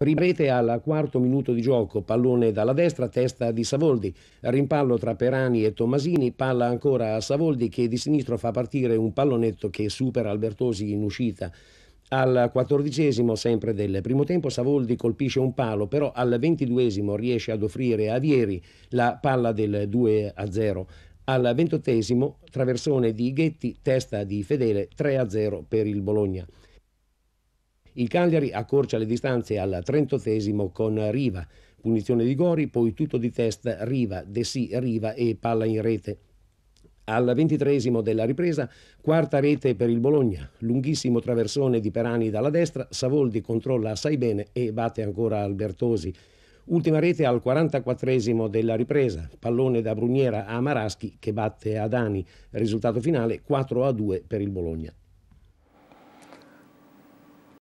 Ripete al quarto minuto di gioco, pallone dalla destra, testa di Savoldi, rimpallo tra Perani e Tommasini, palla ancora a Savoldi che di sinistro fa partire un pallonetto che supera Albertosi in uscita. Al quattordicesimo, sempre del primo tempo, Savoldi colpisce un palo, però al ventiduesimo riesce ad offrire a Vieri la palla del 2 a 0. Al ventottesimo, traversone di Ghetti, testa di Fedele 3 a 0 per il Bologna. Il Cagliari accorcia le distanze al 38 con Riva, punizione di Gori, poi tutto di testa Riva, De Sì, Riva e palla in rete. Al ventitresimo della ripresa, quarta rete per il Bologna, lunghissimo traversone di Perani dalla destra, Savoldi controlla assai bene e batte ancora Albertosi. Ultima rete al 44 della ripresa, pallone da Bruniera a Maraschi che batte Adani, risultato finale 4 a 2 per il Bologna.